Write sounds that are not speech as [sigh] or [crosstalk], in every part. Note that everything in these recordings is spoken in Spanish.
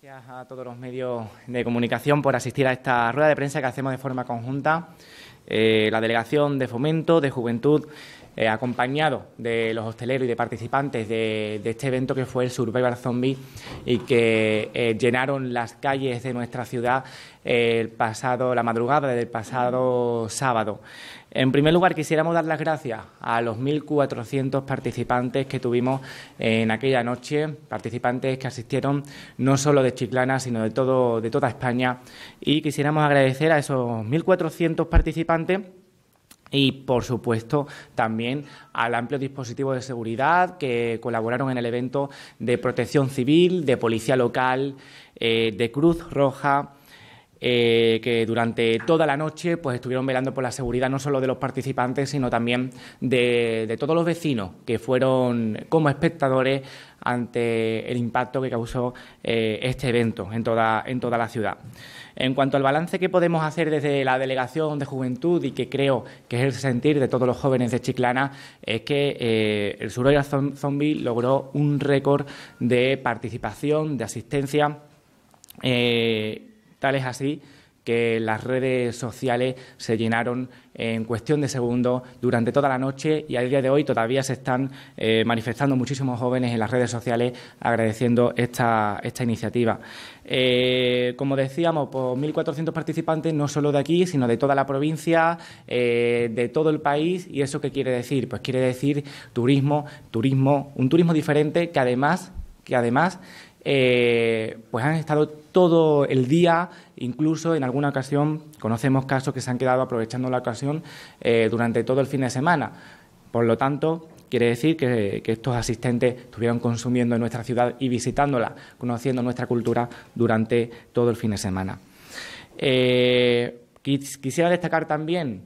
Gracias a todos los medios de comunicación por asistir a esta rueda de prensa que hacemos de forma conjunta. Eh, la Delegación de Fomento, de Juventud eh, acompañado de los hosteleros y de participantes de, este evento que fue el Survivor Zombie y que eh, llenaron las calles de nuestra ciudad eh, pasado, la madrugada del pasado sábado. En primer lugar, quisiéramos dar las gracias a los 1.400 participantes que tuvimos en aquella noche, participantes que asistieron no solo de Chiclana, sino de, todo, de toda España. Y quisiéramos agradecer a esos 1.400 participantes y por supuesto también al amplio dispositivo de seguridad que colaboraron en el evento de protección civil, de policía local, eh, de Cruz Roja, eh, que durante toda la noche pues, estuvieron velando por la seguridad no solo de los participantes, sino también de, todos los vecinos que fueron como espectadores ante el impacto que causó eh, este evento en toda, en toda la ciudad. En cuanto al balance que podemos hacer desde la Delegación de Juventud y que creo que es el sentir de todos los jóvenes de Chiclana, es que eh, el Suroya Zombie logró un récord de participación, de asistencia. Tal es así que las redes sociales se llenaron en cuestión de segundos durante toda la noche y al día de hoy todavía se están eh, manifestando muchísimos jóvenes en las redes sociales agradeciendo esta, esta iniciativa. Eh, como decíamos, por pues, 1.400 participantes no solo de aquí, sino de toda la provincia, eh, de todo el país. ¿Y eso qué quiere decir? Pues quiere decir turismo, turismo, un turismo diferente que además, que además eh, pues han estado todo el día, incluso en alguna ocasión conocemos casos que se han quedado aprovechando la ocasión eh, durante todo el fin de semana. Por lo tanto, quiere decir que, estos asistentes estuvieron consumiendo en nuestra ciudad y visitándola, conociendo nuestra cultura durante todo el fin de semana. Eh, quisiera destacar también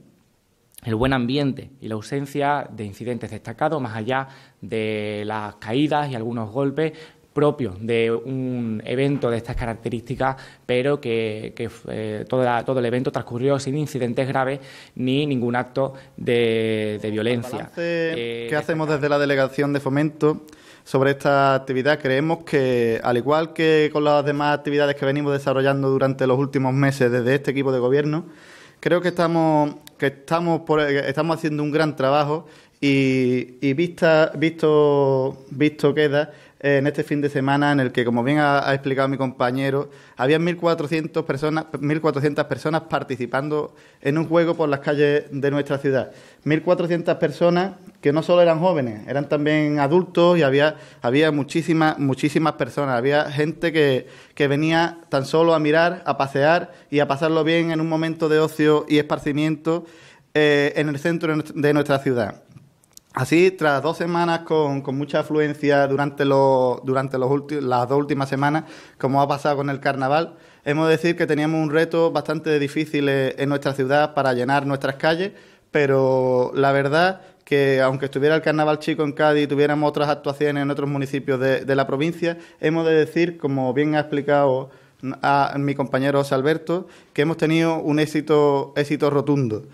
el buen ambiente y la ausencia de incidentes destacados, más allá de las caídas y algunos golpes, propio de un evento de estas características, pero que, eh, todo, el evento transcurrió sin incidentes graves ni ningún acto de, violencia. Eh, ¿Qué hacemos desde la Delegación de Fomento? sobre esta actividad. Creemos que, al igual que con las demás actividades que venimos desarrollando durante los últimos meses desde este equipo de gobierno, creo que estamos, que estamos, haciendo un gran trabajo y, vista, visto, visto queda en este fin de semana en el que, como bien ha, explicado mi compañero, había 1.400 personas, 1.400 personas participando en un juego por las calles de nuestra ciudad. 1.400 personas que no solo eran jóvenes, eran también adultos y había, había muchísimas, muchísimas personas. Había gente que, venía tan solo a mirar, a pasear y a pasarlo bien en un momento de ocio y esparcimiento eh, en el centro de nuestra ciudad. Así, tras dos semanas con, mucha afluencia durante, las dos últimas semanas, como ha pasado con el carnaval, hemos de decir que teníamos un reto bastante difícil en nuestra ciudad para llenar nuestras calles, pero la verdad que aunque estuviera el Carnaval Chico en Cádiz y tuviéramos otras actuaciones en otros municipios de, la provincia, hemos de decir, como bien ha explicado a mi compañero Alberto, que hemos tenido un éxito rotundo.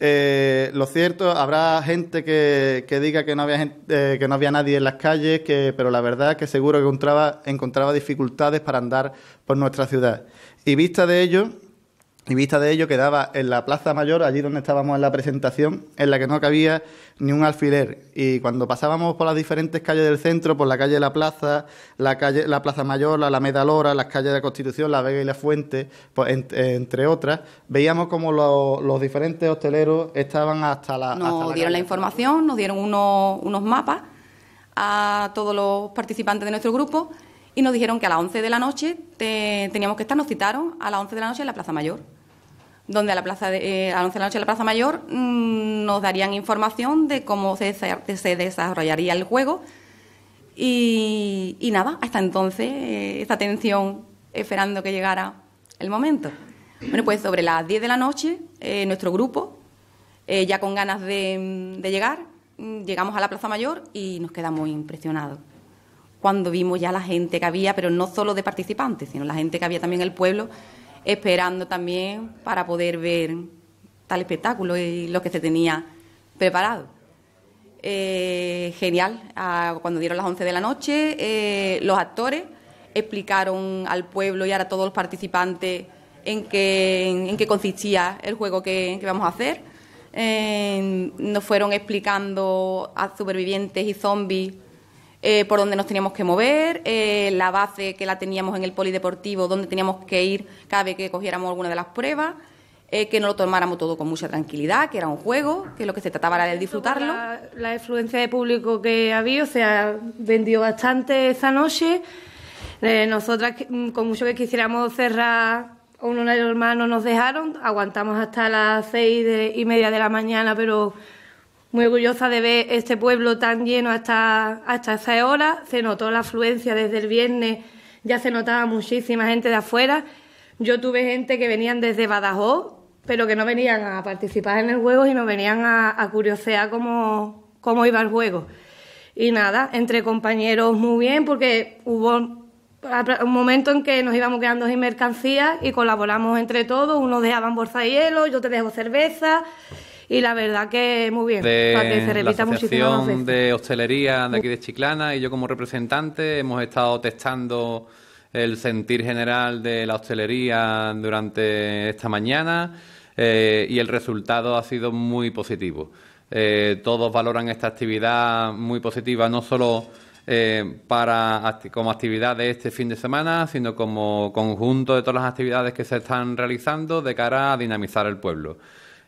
Eh, lo cierto, habrá gente que, diga que no había eh, que no había nadie en las calles, que, pero la verdad es que seguro que encontraba, encontraba dificultades para andar por nuestra ciudad. Y vista de ello, y vista de ello quedaba en la Plaza Mayor, allí donde estábamos en la presentación, en la que no cabía ni un alfiler. Y cuando pasábamos por las diferentes calles del centro, por la calle de la Plaza, la calle la Plaza Mayor, la Alameda Lora, las calles de Constitución, la Vega y la Fuente, pues, entre otras, veíamos como los diferentes hosteleros estaban hasta la... Nos la dieron la información, nos dieron unos, unos mapas a todos los participantes de nuestro grupo y nos dijeron que a las 11 de la noche teníamos que estar, nos citaron a las 11 de la noche en la Plaza Mayor donde a, la plaza de, eh, las 11 de la noche en la Plaza Mayor mm, nos darían información de cómo se, desarrollaría el juego. Y, nada, hasta entonces, eh, esta tensión esperando que llegara el momento. Bueno, pues sobre las 10 de la noche, eh, nuestro grupo, ya con ganas de, mm, de llegar, mm, llegamos a la Plaza Mayor y nos quedamos impresionados cuando vimos ya la gente que había, pero no solo de participantes, sino la gente que había también en el pueblo, esperando también para poder ver tal espectáculo y lo que se tenía preparado. Eh, genial, ah, cuando dieron las 11 de la noche, eh, los actores explicaron al pueblo y ahora a todos los participantes en qué, consistía el juego que, vamos a hacer. Eh, nos fueron explicando a supervivientes y zombies eh, por dónde nos teníamos que mover, eh, la base que la teníamos en el polideportivo, dónde teníamos que ir cada vez que cogiéramos alguna de las pruebas, eh, que no lo tomáramos todo con mucha tranquilidad, que era un juego, que lo que se trataba era de disfrutarlo. La, influencia de público que había, o sea, vendió bastante esa noche. nosotras, mm, con mucho que quisiéramos cerrar uno de los hermanos nos dejaron, aguantamos hasta las seis y media de la mañana, pero muy orgullosa de ver este pueblo tan lleno hasta, hasta esa hora. Se notó la afluencia desde el viernes, ya se notaba muchísima gente de afuera. Yo tuve gente que venían desde Badajoz, pero que no venían a participar en el juego, y nos venían a, curiosear cómo, iba el juego. Y nada, entre compañeros muy bien, porque hubo un momento en que nos íbamos quedando sin mercancía y colaboramos entre todos. Unos dejaban bolsa de hielo, yo te dejo cerveza y la verdad que muy bien. De que se la Asociación de Hostelería de aquí de Chiclana y yo como representante hemos estado testando el sentir general de la hostelería durante esta mañana eh, y el resultado ha sido muy positivo. Eh, todos valoran esta actividad muy positiva, no solo eh, para, como actividad de este fin de semana, sino como conjunto de todas las actividades que se están realizando de cara a dinamizar el pueblo.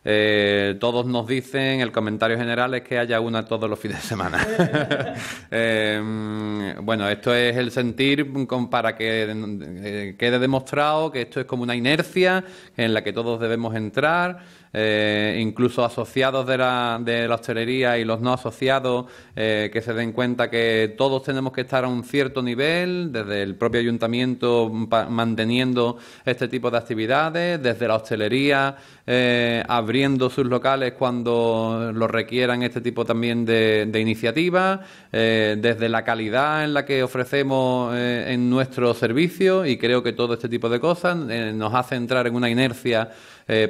Eh, todos nos dicen, el comentario general es que haya una todos los fines de semana. [laughs] Eh, bueno, esto es el sentir para que eh, quede demostrado que esto es como una inercia en la que todos debemos entrar. Eh, incluso asociados de la, de hostelería y los no asociados, eh, que se den cuenta que todos tenemos que estar a un cierto nivel, desde el propio ayuntamiento manteniendo este tipo de actividades, desde la hostelería eh, abriendo sus locales cuando lo requieran este tipo también de, de iniciativas, desde la calidad en la que ofrecemos en nuestro servicio y creo que todo este tipo de cosas nos hace entrar en una inercia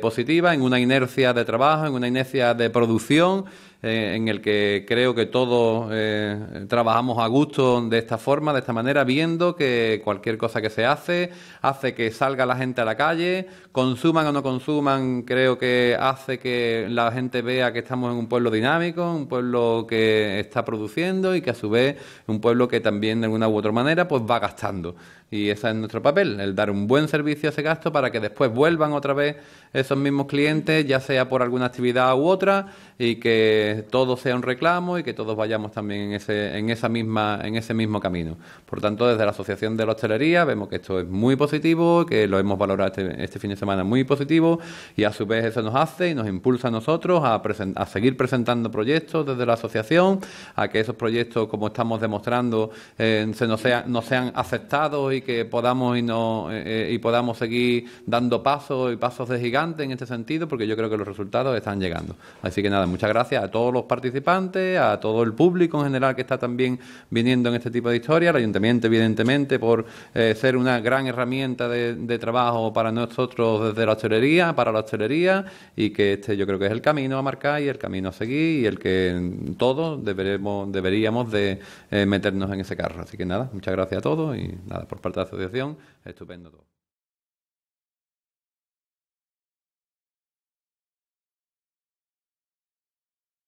positiva, en una inercia inercia de trabajo, en una inercia de producción eh, en el que creo que todos eh, trabajamos a gusto de esta forma, de esta manera, viendo que cualquier cosa que se hace hace que salga la gente a la calle, consuman o no consuman, creo que hace que la gente vea que estamos en un pueblo dinámico, un pueblo que está produciendo y que a su vez un pueblo que también de alguna u otra manera pues va gastando. Y ese es nuestro papel, el dar un buen servicio a ese gasto para que después vuelvan otra vez esos mismos clientes, ya sea por alguna actividad u otra, y que todo sea un reclamo y que todos vayamos también en ese, en esa misma, en ese mismo camino. Por tanto, desde la Asociación de la Hostelería vemos que esto es muy positivo, que lo hemos valorado este, este fin de semana muy positivo y a su vez eso nos hace y nos impulsa a nosotros a, a seguir presentando proyectos desde la asociación, a que esos proyectos, como estamos demostrando, eh, se nos, sean aceptados y que podamos y, no, eh, y podamos seguir dando pasos y pasos de gigante en este sentido, porque yo creo que los resultados están llegando. Así que nada, pues muchas gracias a todos los participantes, a todo el público en general que está también viniendo en este tipo de historia, al ayuntamiento, evidentemente, por eh, ser una gran herramienta de, trabajo para nosotros desde la hostelería, para la hostelería, y que este yo creo que es el camino a marcar y el camino a seguir y el que todos deberemos, deberíamos de eh, meternos en ese carro. Así que nada, muchas gracias a todos y nada, por parte de la asociación, estupendo todo.